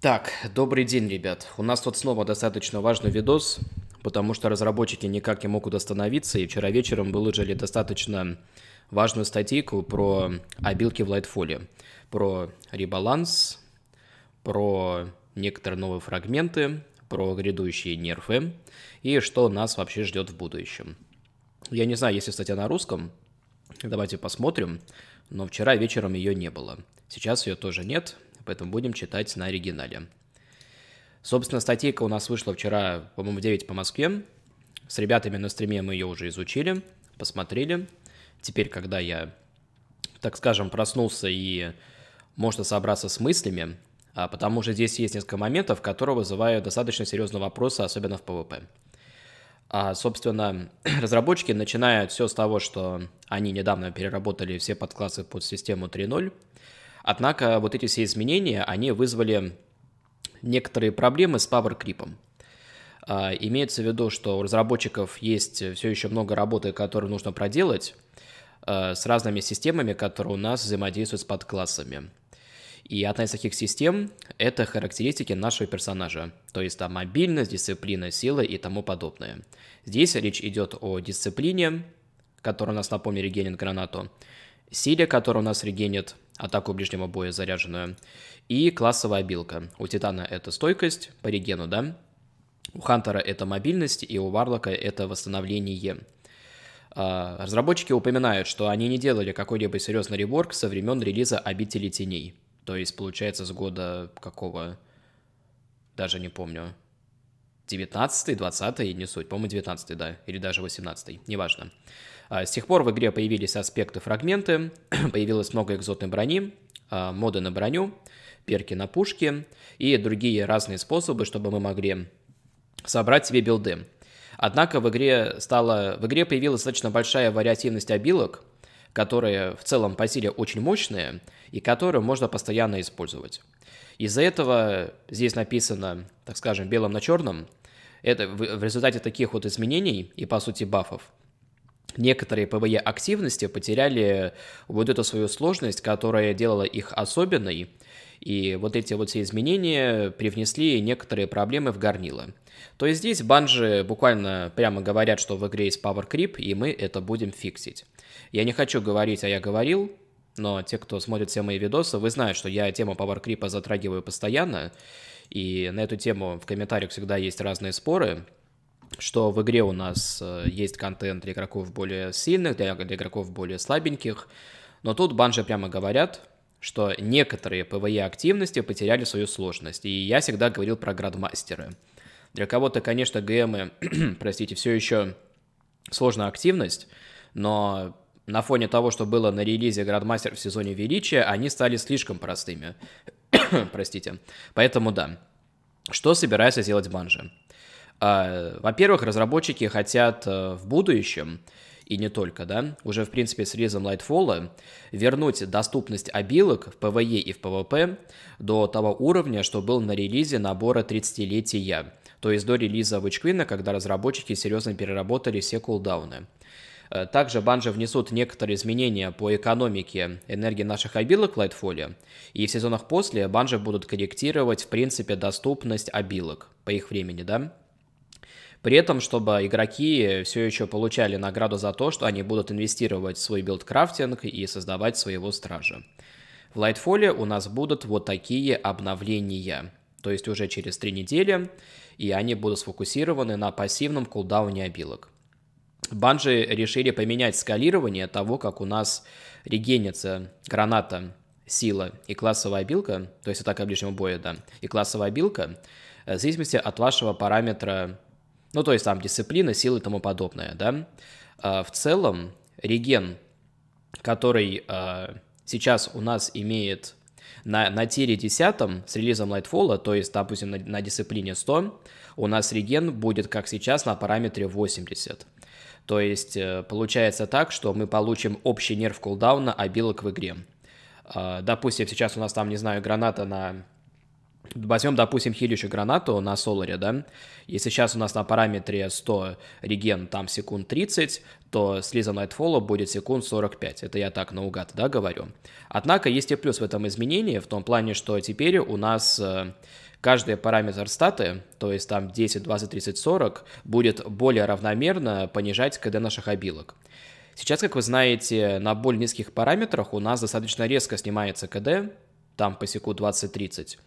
Так, добрый день, ребят. У нас тут снова достаточно важный видос, потому что разработчики никак не могут остановиться, и вчера вечером выложили достаточно важную статейку про обилки в Lightfall, про ребаланс, про некоторые новые фрагменты, про грядущие нерфы и что нас вообще ждет в будущем. Я не знаю, если статья на русском, давайте посмотрим, но вчера вечером ее не было. Сейчас ее тоже нет, поэтому будем читать на оригинале. Собственно, статейка у нас вышла вчера, по-моему, в 9 по Москве. С ребятами на стриме мы ее уже изучили, посмотрели. Теперь, когда я, так скажем, проснулся и можно собраться с мыслями, а, потому что здесь есть несколько моментов, которые вызывают достаточно серьезные вопросы, особенно в ПВП. А, собственно, разработчики начинают все с того, что они недавно переработали все подклассы под систему 3.0, Однако вот эти все изменения, они вызвали некоторые проблемы с Power а, Имеется в виду, что у разработчиков есть все еще много работы, которую нужно проделать а, с разными системами, которые у нас взаимодействуют с подклассами. И одна из таких систем — это характеристики нашего персонажа, то есть там мобильность, дисциплина, сила и тому подобное. Здесь речь идет о дисциплине, которая у нас, напомню, регенит гранату, силе, которая у нас регенит атаку ближнего боя заряженную. И классовая обилка. У Титана это стойкость по регену, да? У Хантера это мобильность, и у Варлока это восстановление. А, разработчики упоминают, что они не делали какой-либо серьезный реворк со времен релиза «Обители теней». То есть, получается, с года какого? Даже не помню. 19 20 не суть, по-моему, 19 да, или даже 18 неважно. А, с тех пор в игре появились аспекты фрагменты, появилось много экзотной брони, а, моды на броню, перки на пушки и другие разные способы, чтобы мы могли собрать себе билды. Однако в игре, стало, в игре появилась достаточно большая вариативность обилок, которые в целом по силе очень мощные и которые можно постоянно использовать. Из-за этого здесь написано, так скажем, белым на черном – это, в, в результате таких вот изменений и, по сути, бафов, некоторые ПВЕ активности потеряли вот эту свою сложность, которая делала их особенной, и вот эти вот все изменения привнесли некоторые проблемы в горнило. То есть здесь банжи буквально прямо говорят, что в игре есть power creep, и мы это будем фиксить. Я не хочу говорить, а я говорил, но те, кто смотрит все мои видосы, вы знают, что я тему power creep затрагиваю постоянно, и на эту тему в комментариях всегда есть разные споры, что в игре у нас э, есть контент для игроков более сильных, для, для игроков более слабеньких. Но тут банжи прямо говорят, что некоторые ПВЕ активности потеряли свою сложность. И я всегда говорил про градмастеры. Для кого-то, конечно, ГМы, простите, все еще сложная активность, но на фоне того, что было на релизе Градмастер в сезоне Величия, они стали слишком простыми. Простите. Поэтому да. Что собирается сделать Банжи? А, во-первых, разработчики хотят э, в будущем и не только, да, уже, в принципе, с релизом Lightfall, вернуть доступность обилок в PvE и в PvP до того уровня, что был на релизе набора 30-летия, то есть до релиза Witch Queen, когда разработчики серьезно переработали все кулдауны. Э, также банжи внесут некоторые изменения по экономике энергии наших обилок в Lightfall, и в сезонах после банжи будут корректировать, в принципе, доступность обилок по их времени, да? При этом, чтобы игроки все еще получали награду за то, что они будут инвестировать в свой билдкрафтинг и создавать своего стража. В Lightfall у нас будут вот такие обновления, то есть уже через три недели, и они будут сфокусированы на пассивном кулдауне обилок. Банжи решили поменять скалирование того, как у нас регенится граната сила и классовая обилка, то есть атака ближнего боя, да, и классовая обилка, э, в зависимости от вашего параметра, ну, то есть там дисциплина, силы и тому подобное, да. А, в целом, реген, который а, сейчас у нас имеет на, на тире 10 с релизом Lightfall, то есть, допустим, на, на дисциплине 100, у нас реген будет, как сейчас, на параметре 80. То есть э, получается так, что мы получим общий нерв кулдауна обилок а в игре. А, допустим, сейчас у нас там, не знаю, граната на Возьмем, допустим, хилищу гранату на соларе, да, если сейчас у нас на параметре 100 реген там секунд 30, то с Лиза Найтфола будет секунд 45. Это я так наугад, да, говорю. Однако есть и плюс в этом изменении, в том плане, что теперь у нас э, каждый параметр статы, то есть там 10, 20, 30, 40, будет более равномерно понижать КД наших обилок. Сейчас, как вы знаете, на более низких параметрах у нас достаточно резко снимается КД, там по секу 20-30.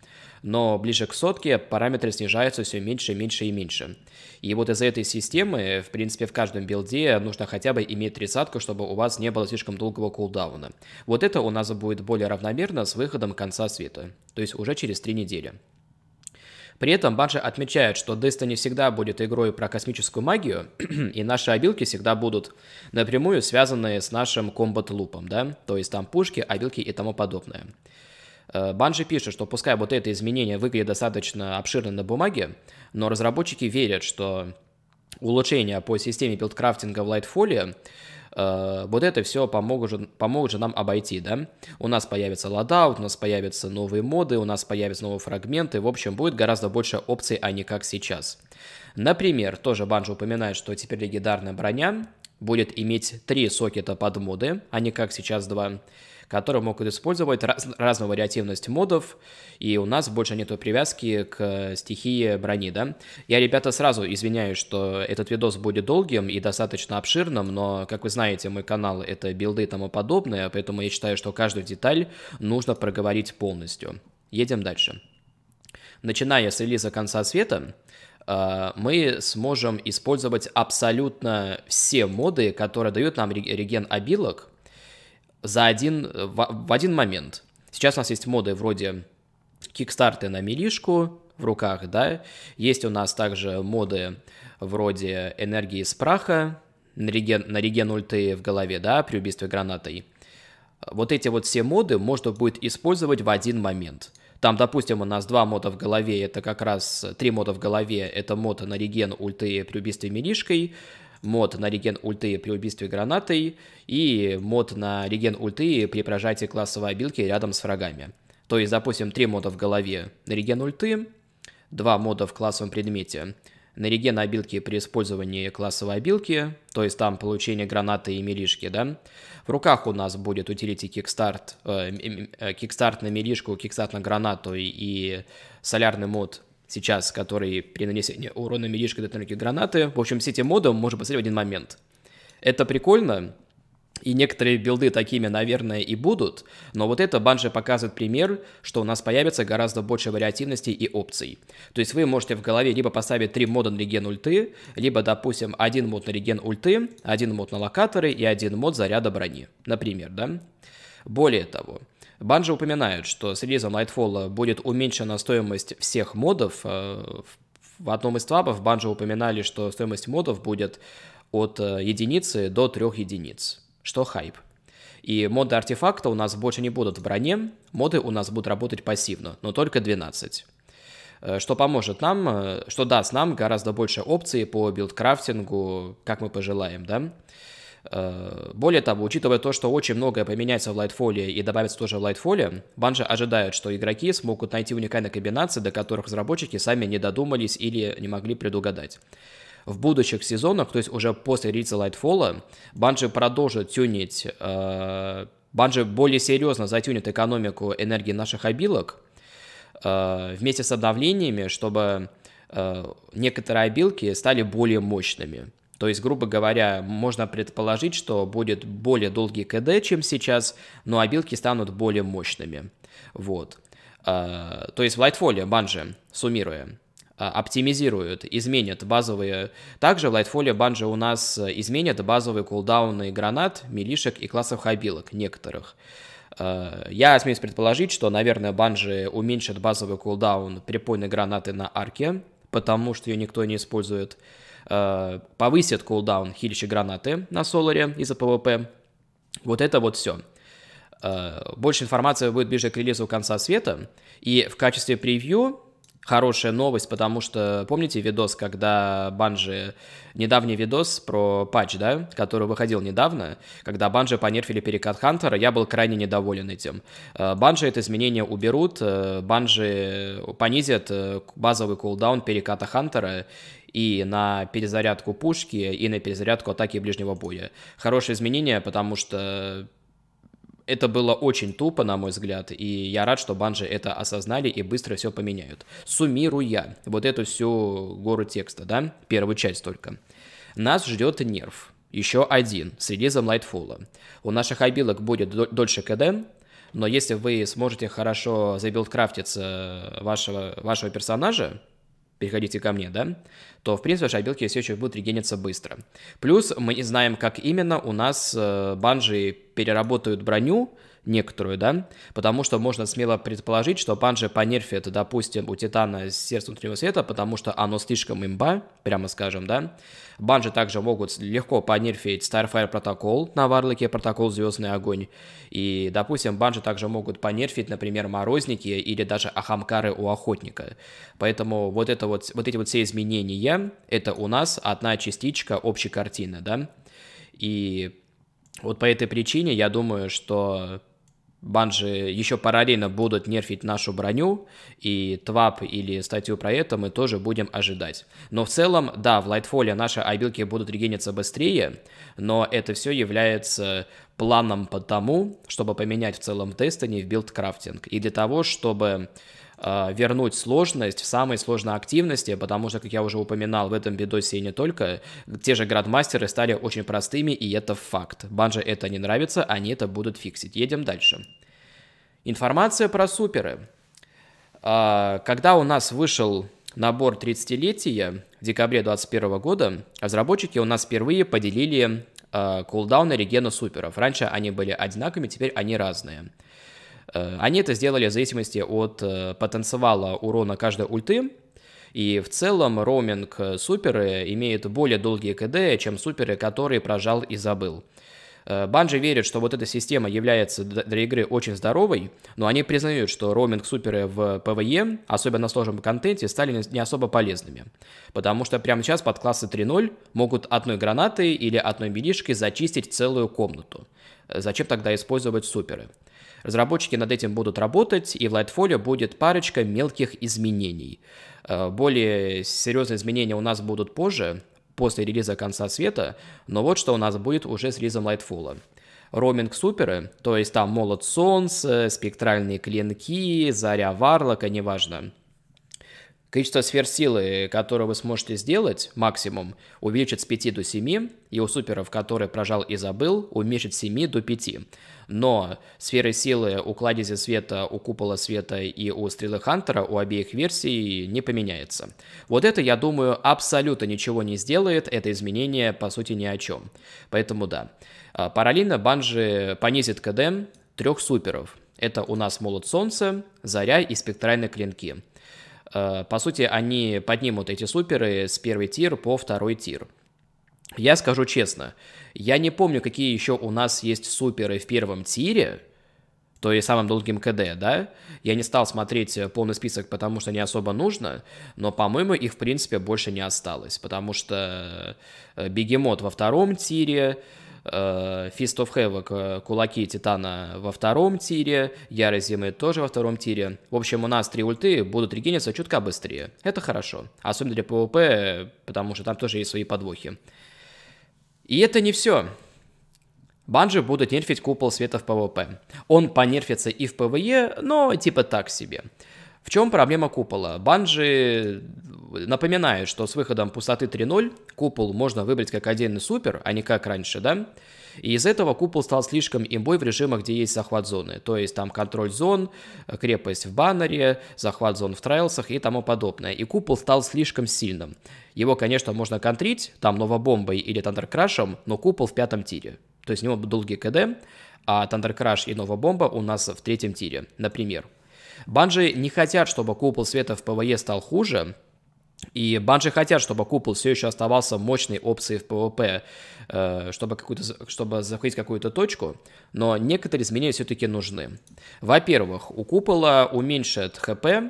Но ближе к сотке параметры снижаются все меньше, меньше и меньше. И вот из за этой системы, в принципе, в каждом билде нужно хотя бы иметь тридцатку, чтобы у вас не было слишком долгого кулдауна. Вот это у нас будет более равномерно с выходом конца света, то есть уже через 3 недели. При этом Банжи отмечает, что Destiny всегда будет игрой про космическую магию, и наши обилки всегда будут напрямую связаны с нашим комбат-лупом, да, то есть там пушки, обилки и тому подобное. Э, Банжи пишет, что пускай вот это изменение выглядит достаточно обширно на бумаге, но разработчики верят, что улучшение по системе билдкрафтинга в Lightfall Э, вот это все поможет, поможет же нам обойти, да? У нас появится ладаут, у нас появятся новые моды, у нас появятся новые фрагменты, в общем, будет гораздо больше опций, а не как сейчас. Например, тоже Банжо упоминает, что теперь легендарная броня будет иметь три сокета под моды, а не как сейчас два которые могут использовать раз, разную вариативность модов, и у нас больше нету привязки к стихии брони, да. Я, ребята, сразу извиняюсь, что этот видос будет долгим и достаточно обширным, но, как вы знаете, мой канал — это билды и тому подобное, поэтому я считаю, что каждую деталь нужно проговорить полностью. Едем дальше. Начиная с релиза «Конца света», э, мы сможем использовать абсолютно все моды, которые дают нам реген обилок, за один, э, в, в один момент. Сейчас у нас есть моды вроде кикстарты на милишку в руках, да, есть у нас также моды вроде энергии из праха, на реген, на реген ульты в голове, да, при убийстве гранатой. Вот эти вот все моды можно будет использовать в один момент. Там, допустим, у нас два мода в голове, это как раз э, три мода в голове, это мод на реген ульты при убийстве милишкой, мод на реген ульты при убийстве гранатой и мод на реген ульты при прожатии классовой обилки рядом с врагами. То есть, допустим, три мода в голове на реген ульты, два мода в классовом предмете, на реген обилки при использовании классовой обилки, то есть там получение гранаты и милишки, да. В руках у нас будет утилити кикстарт, э, э кикстарт на милишку, кикстарт на гранату и, и солярный мод сейчас, который при нанесении урона медишкой детонирует гранаты. В общем, с этим модом можно посмотреть в один момент. Это прикольно, и некоторые билды такими, наверное, и будут, но вот это банже показывает пример, что у нас появится гораздо больше вариативности и опций. То есть вы можете в голове либо поставить три мода на реген ульты, либо, допустим, один мод на реген ульты, один мод на локаторы и один мод заряда брони, например, да? Более того, Банжи упоминают, что с релизом Nightfall будет уменьшена стоимость всех модов. Э, в одном из твабов Банжи упоминали, что стоимость модов будет от э, единицы до трех единиц, что хайп. И моды артефакта у нас больше не будут в броне, моды у нас будут работать пассивно, но только 12 э, что поможет нам, что даст нам гораздо больше опций по билдкрафтингу, как мы пожелаем, да. Э, более того, учитывая то, что очень многое поменяется в Lightfall и добавится тоже в Lightfall, Банжи ожидают, что игроки смогут найти уникальные комбинации, до которых разработчики сами не додумались или не могли предугадать. В будущих сезонах, то есть уже после релиза Lightfall, Банжи продолжит тюнить, э, Банжи более серьезно затюнит экономику энергии наших обилок э, вместе с обновлениями, чтобы э, некоторые обилки стали более мощными. То есть, грубо говоря, можно предположить, что будет более долгий КД, чем сейчас, но ну, обилки а станут более мощными. Вот. А, то есть в Lightfall банжи, суммируя, а, оптимизируют, изменят базовые... Также в Lightfall банжи у нас изменят базовые кулдауны гранат, милишек и классов хабилок некоторых. Я смею предположить, что, наверное, банжи уменьшат базовый кулдаун припойной гранаты на арке, потому что ее никто не использует. Uh, Э, повысит кулдаун хилища гранаты на соларе из-за ПВП. Вот это вот все. Э, больше информации будет ближе к релизу конца света. И в качестве превью хорошая новость, потому что помните видос, когда Банжи, недавний видос про патч, да, который выходил недавно, когда Банжи понерфили перекат Хантера, я был крайне недоволен этим. Э, Банжи это изменение уберут, Банжи понизят базовый кулдаун переката Хантера, и на перезарядку пушки, и на перезарядку атаки ближнего боя. Хорошее изменение, потому что это было очень тупо, на мой взгляд, и я рад, что банжи это осознали и быстро все поменяют. Суммируя вот эту всю гору текста, да, первую часть только. Нас ждет нерв, еще один, среди релизом Lightfall. У наших обилок будет дольше КД, но если вы сможете хорошо забилдкрафтиться вашего, вашего персонажа, переходите ко мне, да, то, в принципе, ваши обилки все еще будут регениться быстро. Плюс мы не знаем, как именно у нас э, банжи переработают броню, некоторую, да, потому что можно смело предположить, что Банжи понерфит, допустим, у Титана сердце внутреннего света, потому что оно слишком имба, прямо скажем, да. Банжи также могут легко понерфить Starfire протокол на Варлоке, протокол Звездный Огонь, и, допустим, Банжи также могут понерфить, например, Морозники или даже Ахамкары у Охотника. Поэтому вот, это вот, вот эти вот все изменения, это у нас одна частичка общей картины, да, и вот по этой причине я думаю, что Банжи еще параллельно будут нерфить нашу броню, и твап или статью про это мы тоже будем ожидать. Но в целом, да, в Лайтфоле наши обилки будут регениться быстрее, но это все является планом по тому, чтобы поменять в целом тесты не в билдкрафтинг, и для того, чтобы Э, вернуть сложность в самой сложной активности, потому что, как я уже упоминал в этом видосе и не только, те же градмастеры стали очень простыми, и это факт. Банже это не нравится, они это будут фиксить. Едем дальше. Информация про суперы. Э, когда у нас вышел набор 30-летия в декабре 2021 года, разработчики у нас впервые поделили э, кулдауны регена суперов. Раньше они были одинаковыми, теперь они разные. Э, они это сделали в зависимости от э, потенциала урона каждой ульты, и в целом роуминг э, суперы имеют более долгие КД, чем суперы, которые прожал и забыл. Банжи верит, что вот эта система является для игры очень здоровой, но они признают, что роуминг суперы в ПВЕ, особенно на сложном контенте, стали не особо полезными. Потому что прямо сейчас под классы 3.0 могут одной гранатой или одной милишкой зачистить целую комнату. Зачем тогда использовать суперы? Разработчики над этим будут работать, и в Lightfolio будет парочка мелких изменений. Э, более серьезные изменения у нас будут позже, после релиза «Конца света», но вот что у нас будет уже с релизом Lightfall. Роминг суперы, то есть там молот солнца, спектральные клинки, заря варлока, неважно – Количество сфер силы, которые вы сможете сделать, максимум, увеличит с 5 до 7, и у суперов, которые прожал и забыл, уменьшит с 7 до 5. Но сферы силы у кладези света, у купола света и у стрелы Хантера у обеих версий не поменяется. Вот это, я думаю, абсолютно ничего не сделает, это изменение по сути ни о чем. Поэтому да. А, параллельно Банжи понизит КД трех суперов. Это у нас Молот Солнца, Заря и Спектральные Клинки. Э, по сути, они поднимут эти суперы с первый тир по второй тир. Я скажу честно, я не помню, какие еще у нас есть суперы в первом тире, то есть самым долгим КД, да? Я не стал смотреть э, полный список, потому что не особо нужно, но, по-моему, их, в принципе, больше не осталось, потому что э, Бегемот во втором тире, Э, Fist of Havoc, э, Кулаки Титана во втором тире, Яры Зимы тоже во втором тире. В общем, у нас три ульты будут регениться чутка быстрее. Это хорошо. Особенно для ПВП, потому что там тоже есть свои подвохи. И это не все. Банжи будут нерфить купол света в ПВП. Он понерфится и в ПВЕ, но типа так себе. В чем проблема купола? Банжи Напоминаю, что с выходом пустоты 3.0 купол можно выбрать как отдельный супер, а не как раньше, да? И из этого купол стал слишком имбой в режимах, где есть захват зоны. То есть там контроль зон, крепость в баннере, захват зон в трайлсах и тому подобное. И купол стал слишком сильным. Его, конечно, можно контрить, там новобомбой или тандеркрашем, но купол в пятом тире. То есть у него долгий КД, а тандеркраш и новобомба у нас в третьем тире, например. Банжи не хотят, чтобы купол света в ПВЕ стал хуже, и банжи хотят, чтобы купол все еще оставался мощной опцией в ПВП, э, чтобы, какую-то, чтобы захватить какую-то точку, но некоторые изменения все-таки нужны. Во-первых, у купола уменьшат ХП э,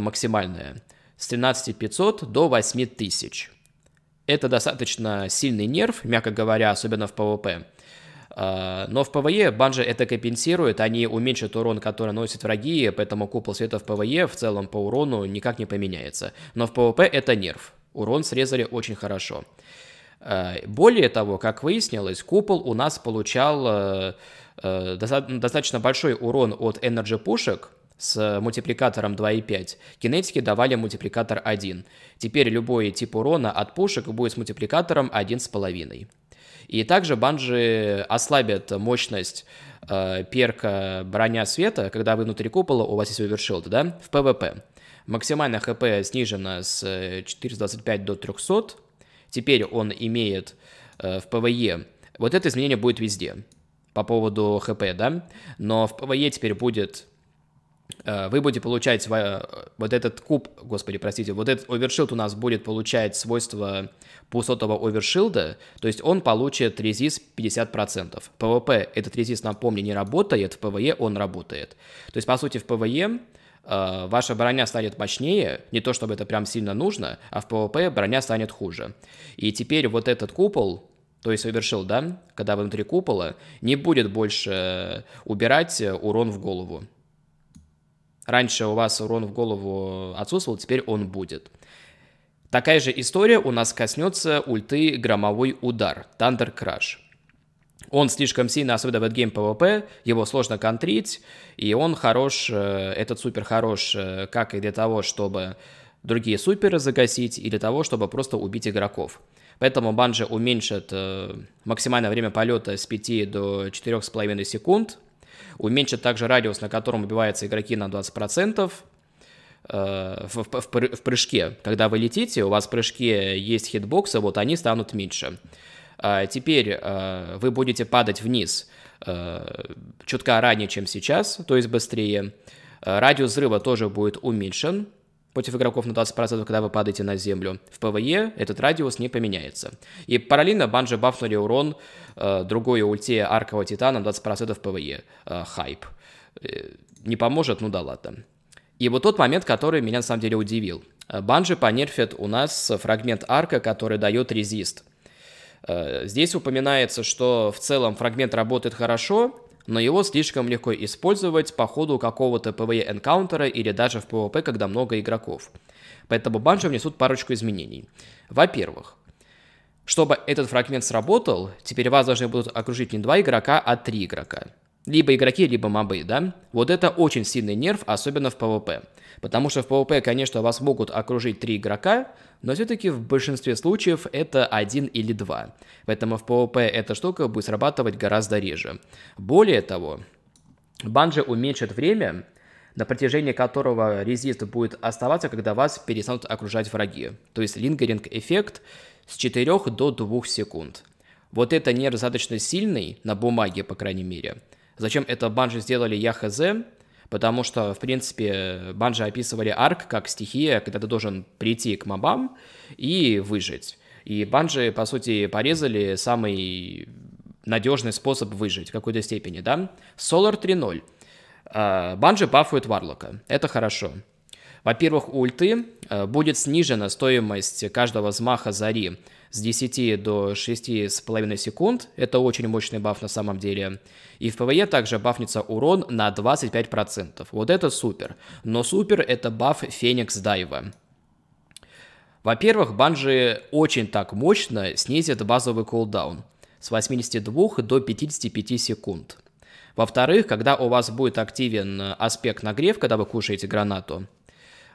максимальное с 13500 до 8000. Это достаточно сильный нерв, мягко говоря, особенно в ПВП. А, но в ПВЕ банжи это компенсирует, они уменьшат урон, который наносят враги, поэтому купол света в ПВЕ в целом по урону никак не поменяется. Но в ПВП это нерв. Урон срезали очень хорошо. А, более того, как выяснилось, купол у нас получал э, э, достаточно большой урон от энерджи пушек, с мультипликатором 2,5, кинетики давали мультипликатор 1. Теперь любой тип урона от пушек будет с мультипликатором 1,5. И также банжи ослабят мощность э, перка броня света, когда вы внутри купола, у вас есть овершилд, да, в ПВП. Максимально ХП снижена с 425 э, до 300. Теперь он имеет э, в ПВЕ. Вот это изменение будет везде по поводу ХП, да? Но в ПВЕ теперь будет Э, вы будете получать вот этот куб, господи, простите, вот этот овершилд у нас будет получать свойство пусотого овершилда, то есть он получит резист 50%. В ПВП этот резист, напомню, не работает, в ПВЕ он работает. То есть, по сути, в ПВЕ э, ваша броня станет мощнее, не то чтобы это прям сильно нужно, а в ПВП броня станет хуже. И теперь вот этот купол, то есть овершилд, да, когда внутри купола, не будет больше убирать э, урон в голову. Раньше у вас урон в голову отсутствовал, теперь он будет. Такая же история у нас коснется ульты «Громовой удар» Thunder Crash. Он слишком сильно, особенно в гейм PvP, его сложно контрить, и он хорош, э, этот супер хорош э, как и для того, чтобы другие суперы загасить, и для того, чтобы просто убить игроков. Поэтому банжи уменьшит э, максимальное время полета с 5 до 4,5 секунд, Уменьшит также радиус, на котором убиваются игроки на 20%. Э, в, в, в, в прыжке, когда вы летите, у вас в прыжке есть хитбоксы, вот они станут меньше. А теперь э, вы будете падать вниз э, чутка ранее, чем сейчас, то есть быстрее. Радиус взрыва тоже будет уменьшен, против игроков на 20%, когда вы падаете на землю. В ПВЕ этот радиус не поменяется. И параллельно банджи бафнули урон э, другой ульте аркового титана на 20% ПВЕ. Э, хайп. Э, не поможет? Ну да ладно. И вот тот момент, который меня на самом деле удивил. Э, банджи понерфит у нас фрагмент арка, который дает резист. Э, здесь упоминается, что в целом фрагмент работает хорошо, но его слишком легко использовать по ходу какого-то PvE энкаунтера или даже в PvP, когда много игроков. Поэтому банжи внесут парочку изменений. Во-первых, чтобы этот фрагмент сработал, теперь вас должны будут окружить не два игрока, а три игрока. Либо игроки, либо мобы, да? Вот это очень сильный нерв, особенно в PvP. Потому что в PvP, конечно, вас могут окружить три игрока, но все-таки в большинстве случаев это один или два. Поэтому в PvP эта штука будет срабатывать гораздо реже. Более того, банджи уменьшит время, на протяжении которого резист будет оставаться, когда вас перестанут окружать враги. То есть лингеринг-эффект с 4 до 2 секунд. Вот это не достаточно сильный, на бумаге, по крайней мере – Зачем это банжи сделали, я хз, потому что, в принципе, банжи описывали арк как стихия, когда ты должен прийти к мобам и выжить. И банжи, по сути, порезали самый надежный способ выжить в какой-то степени, да? Solar 3.0. А, банжи пафуют Варлока. Это хорошо. Во-первых, ульты э, будет снижена стоимость каждого взмаха зари с 10 до 6,5 секунд. Это очень мощный баф на самом деле. И в ПВЕ также бафнется урон на 25%. Вот это супер. Но супер это баф Феникс Дайва. Во-первых, банжи очень так мощно снизит базовый кулдаун с 82 до 55 секунд. Во-вторых, когда у вас будет активен э, аспект нагрев, когда вы кушаете гранату,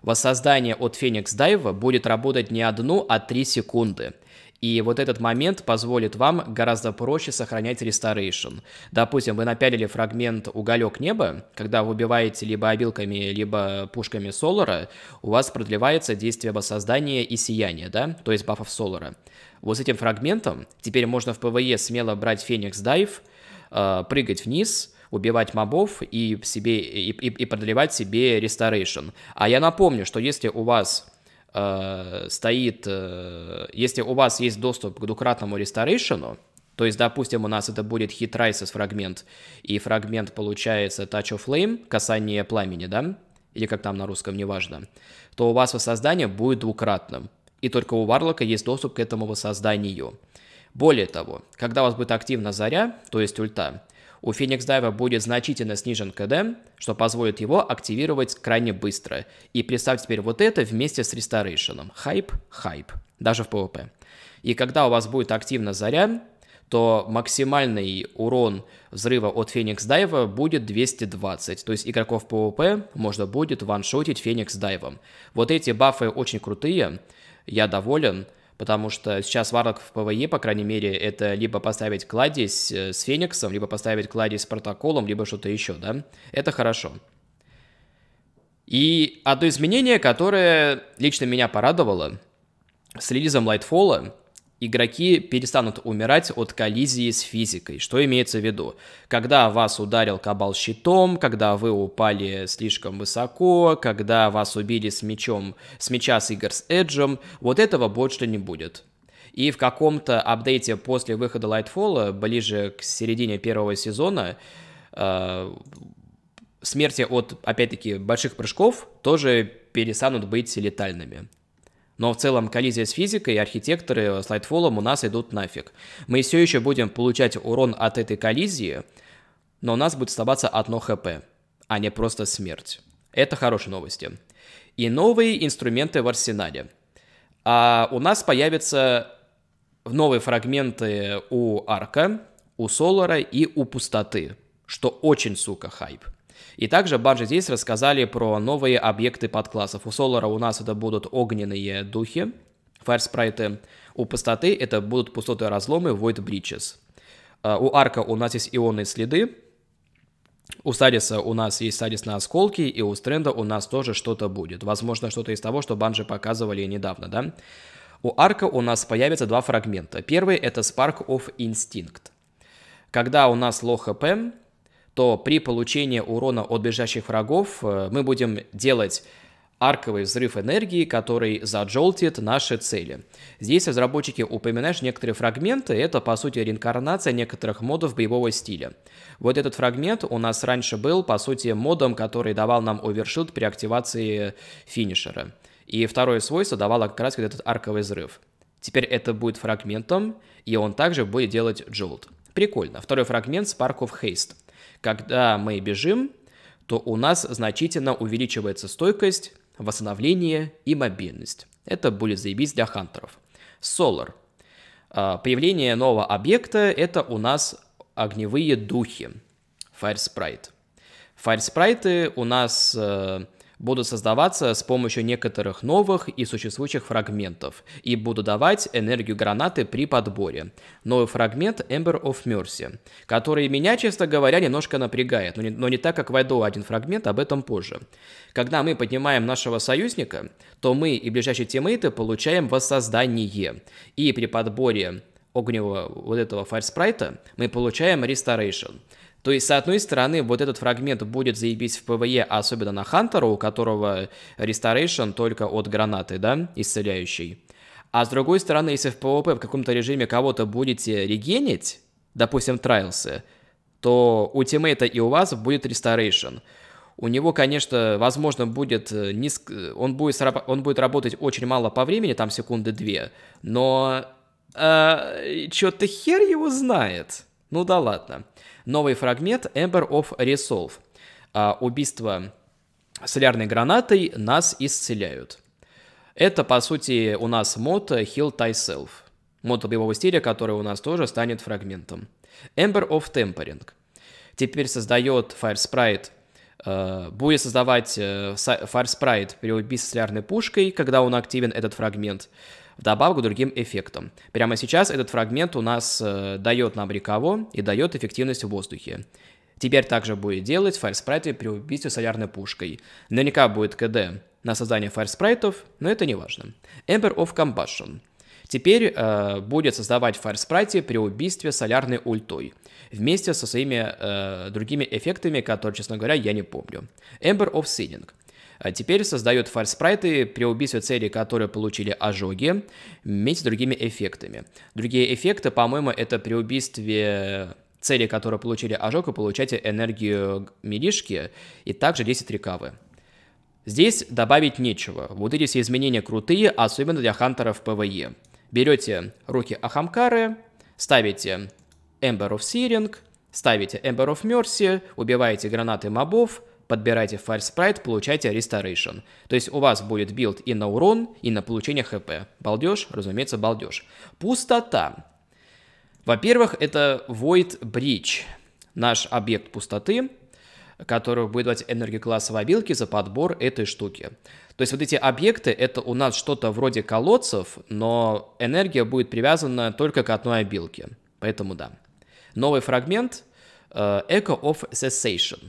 воссоздание от Феникс Дайва будет работать не одну, а три секунды – и вот этот момент позволит вам гораздо проще сохранять restoration. Допустим, вы напялили фрагмент уголек неба, когда вы убиваете либо обилками, либо пушками солара, у вас продлевается действие воссоздания и сияния, да, то есть бафов солара. Вот с этим фрагментом теперь можно в ПВЕ смело брать Феникс Дайв, э, прыгать вниз, убивать мобов и, себе, и, и, и продлевать себе restoration. А я напомню, что если у вас Э, стоит, э, если у вас есть доступ к двукратному ресторейшену, то есть, допустим, у нас это будет hit rises фрагмент, и фрагмент получается touch of flame, касание пламени, да, или как там на русском, неважно, то у вас воссоздание будет двукратным. И только у варлока есть доступ к этому воссозданию. Более того, когда у вас будет активна заря, то есть ульта, у Феникс Дайва будет значительно снижен КД, что позволит его активировать крайне быстро. И представь теперь вот это вместе с ресторейшеном. Хайп, хайп, даже в PvP. И когда у вас будет активно заря, то максимальный урон взрыва от Феникс Дайва будет 220. То есть игроков ПВП можно будет ваншотить Феникс Дайвом. Вот эти бафы очень крутые, я доволен потому что сейчас варлок в ПВЕ, по крайней мере, это либо поставить кладезь э, с Фениксом, либо поставить кладезь с протоколом, либо что-то еще, да? Это хорошо. И одно изменение, которое лично меня порадовало, с релизом Lightfall игроки перестанут умирать от коллизии с физикой. Что имеется в виду? Когда вас ударил кабал щитом, когда вы упали слишком высоко, когда вас убили с мечом, с меча с игр с Эджем, вот этого больше не будет. И в каком-то апдейте после выхода Lightfall, ближе к середине первого сезона, э, смерти от, опять-таки, больших прыжков тоже перестанут быть летальными. Но в целом коллизия с физикой и архитекторы с Lightfall у нас идут нафиг. Мы все еще будем получать урон от этой коллизии, но у нас будет оставаться одно хп, а не просто смерть. Это хорошие новости. И новые инструменты в арсенале. А у нас появятся новые фрагменты у Арка, у Солара и у Пустоты, что очень, сука, хайп. И также Банжи здесь рассказали про новые объекты подклассов. У Солара у нас это будут огненные духи, фаерспрайты. У пустоты это будут пустоты разломы, void breaches. Э, у арка у нас есть ионные следы, у Садиса у нас есть Садис на осколке, и у Стренда у нас тоже что-то будет. Возможно, что-то из того, что банжи показывали недавно, да? У Арка у нас появятся два фрагмента. Первый — это Spark of Instinct. Когда у нас ло хп, то при получении урона от бежащих врагов э, мы будем делать арковый взрыв энергии, который заджолтит наши цели. Здесь разработчики упоминают некоторые фрагменты, это по сути реинкарнация некоторых модов боевого стиля. Вот этот фрагмент у нас раньше был по сути модом, который давал нам овершилд при активации финишера. И второе свойство давало как раз вот этот арковый взрыв. Теперь это будет фрагментом, и он также будет делать джолт. Прикольно. Второй фрагмент Spark of Haste – когда мы бежим, то у нас значительно увеличивается стойкость, восстановление и мобильность. Это будет заебись для хантеров. Solar. А, появление нового объекта – это у нас огневые духи. Fire Sprite. Fire Sprite у нас э, будут создаваться с помощью некоторых новых и существующих фрагментов и будут давать энергию гранаты при подборе. Новый фрагмент Ember of Mercy, который меня, честно говоря, немножко напрягает, но не, но не так, как в один фрагмент, об этом позже. Когда мы поднимаем нашего союзника, то мы и ближайшие тиммейты получаем воссоздание. И при подборе огневого вот этого фаерспрайта мы получаем restoration – то есть, с одной стороны, вот этот фрагмент будет заебись в ПВЕ, особенно на Хантера, у которого ресторейшн только от гранаты, да, исцеляющий. А с другой стороны, если в ПВП в каком-то режиме кого-то будете регенить, допустим, трайлсы, то у тиммейта и у вас будет ресторейшн. У него, конечно, возможно, будет э, низ... Э, он, будет... он будет работать очень мало по времени, там секунды две, но э, что-то хер его знает. Ну да ладно. Новый фрагмент Ember of Resolve. А, убийство солярной гранатой нас исцеляют. Это, по сути, у нас мод Heal Thyself. Мод боевого стиля, который у нас тоже станет фрагментом. Ember of Tempering. Теперь создает Fire Sprite э, будет создавать э, Fire Sprite при убийстве солярной пушкой, когда он активен этот фрагмент добавку другим эффектам. Прямо сейчас этот фрагмент у нас э, дает нам рекаво и дает эффективность в воздухе. Теперь также будет делать фаерспрайты при убийстве солярной пушкой. Наверняка будет КД на создание фаерспрайтов, но это не важно. Ember of Combustion. Теперь э, будет создавать фаерспрайты при убийстве солярной ультой. Вместе со своими э, другими эффектами, которые, честно говоря, я не помню. Ember of Seeding. А теперь создает фальспрайты при убийстве целей, которые получили ожоги, вместе с другими эффектами. Другие эффекты, по-моему, это при убийстве цели, которые получили ожог, и получаете энергию милишки и также 10 рекавы. Здесь добавить нечего. Вот эти все изменения крутые, особенно для хантеров ПВЕ. Берете руки Ахамкары, ставите Ember of Searing, ставите Ember of Mercy, убиваете гранаты мобов, подбирайте файл спрайт, получайте restoration. То есть у вас будет билд и на урон, и на получение хп. Балдеж, разумеется, балдеж. Пустота. Во-первых, это void bridge, наш объект пустоты, который будет давать энергоклассовые обилки за подбор этой штуки. То есть вот эти объекты, это у нас что-то вроде колодцев, но энергия будет привязана только к одной обилке. Поэтому да. Новый фрагмент э, Echo of Cessation.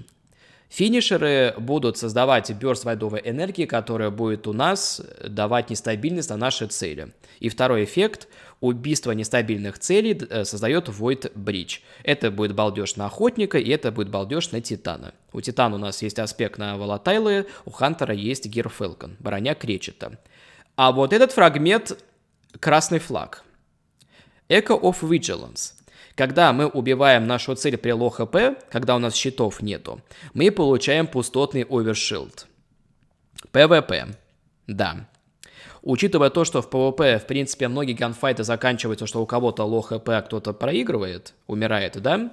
Финишеры будут создавать бёрст вайдовой энергии, которая будет у нас давать нестабильность на наши цели. И второй эффект – убийство нестабильных целей э, создает Void Bridge. Это будет балдеж на Охотника и это будет балдеж на Титана. У Титана у нас есть аспект на Волатайлы, у Хантера есть Гирфелкон, броня Кречета. А вот этот фрагмент – красный флаг. Echo of Vigilance – когда мы убиваем нашу цель при ло хп, когда у нас щитов нету, мы получаем пустотный овершилд. ПВП. Да. Учитывая то, что в ПВП, в принципе, многие ганфайты заканчиваются, что у кого-то ло хп, а кто-то проигрывает, умирает, да?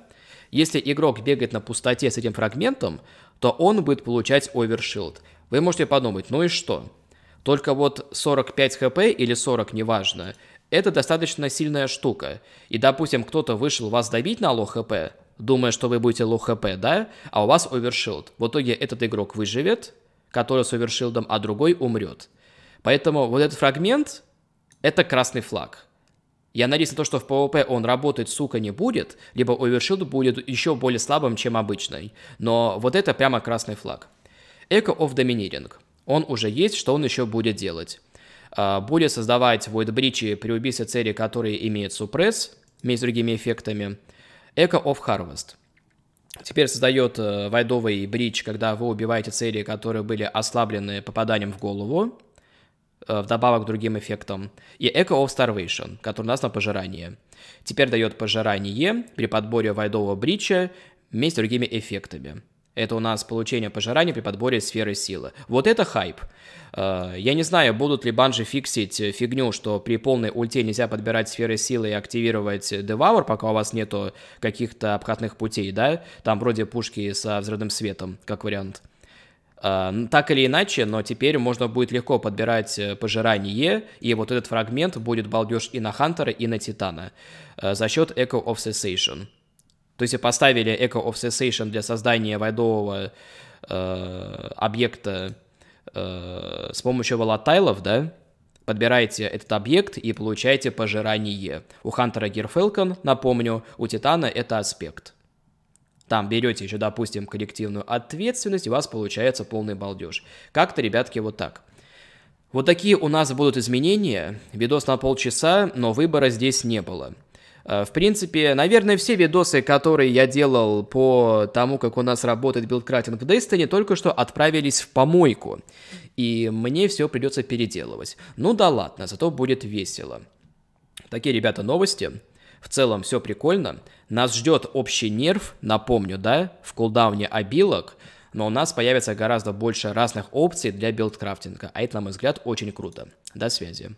Если игрок бегает на пустоте с этим фрагментом, то он будет получать овершилд. Вы можете подумать, ну и что? Только вот 45 хп или 40, неважно, это достаточно сильная штука. И, допустим, кто-то вышел вас добить на лоу хп, думая, что вы будете лоу хп, да, а у вас овершилд. В итоге этот игрок выживет, который с овершилдом, а другой умрет. Поэтому вот этот фрагмент — это красный флаг. Я надеюсь на то, что в PvP он работать, сука, не будет, либо овершилд будет еще более слабым, чем обычный. Но вот это прямо красный флаг. Эко of Доминиринг. Он уже есть, что он еще будет делать. Э, будет создавать void бричи при убийстве цели, которые имеют супресс, вместе с другими эффектами, Echo of Harvest. Теперь создает э, вайдовый бридж, когда вы убиваете цели, которые были ослаблены попаданием в голову, э, вдобавок к другим эффектам, и Echo of Starvation, который у нас на пожирание. Теперь дает пожирание при подборе вайдового брича вместе с другими эффектами. Это у нас получение пожирания при подборе сферы силы. Вот это хайп. Э, я не знаю, будут ли банжи фиксить фигню, что при полной ульте нельзя подбирать сферы силы и активировать Деваур, пока у вас нету каких-то обходных путей, да? Там вроде пушки со взрывным светом, как вариант. Э, так или иначе, но теперь можно будет легко подбирать э, пожирание, и вот этот фрагмент будет балдеж и на Хантера, и на Титана за счет Echo of Cessation. То есть поставили Echo of Cessation для создания вайдового э, объекта э, с помощью волатайлов, да? Подбираете этот объект и получаете пожирание. У Хантера Гирфелкон, напомню, у Титана это аспект. Там берете еще, допустим, коллективную ответственность, и у вас получается полный балдеж. Как-то, ребятки, вот так. Вот такие у нас будут изменения. Видос на полчаса, но выбора здесь не было. Э, в принципе, наверное, все видосы, которые я делал по тому, как у нас работает билдкратинг в Destiny, только что отправились в помойку. И мне все придется переделывать. Ну да ладно, зато будет весело. Такие, ребята, новости. В целом все прикольно. Нас ждет общий нерв, напомню, да, в кулдауне обилок, но у нас появится гораздо больше разных опций для билдкрафтинга, а это, на мой взгляд, очень круто. До связи.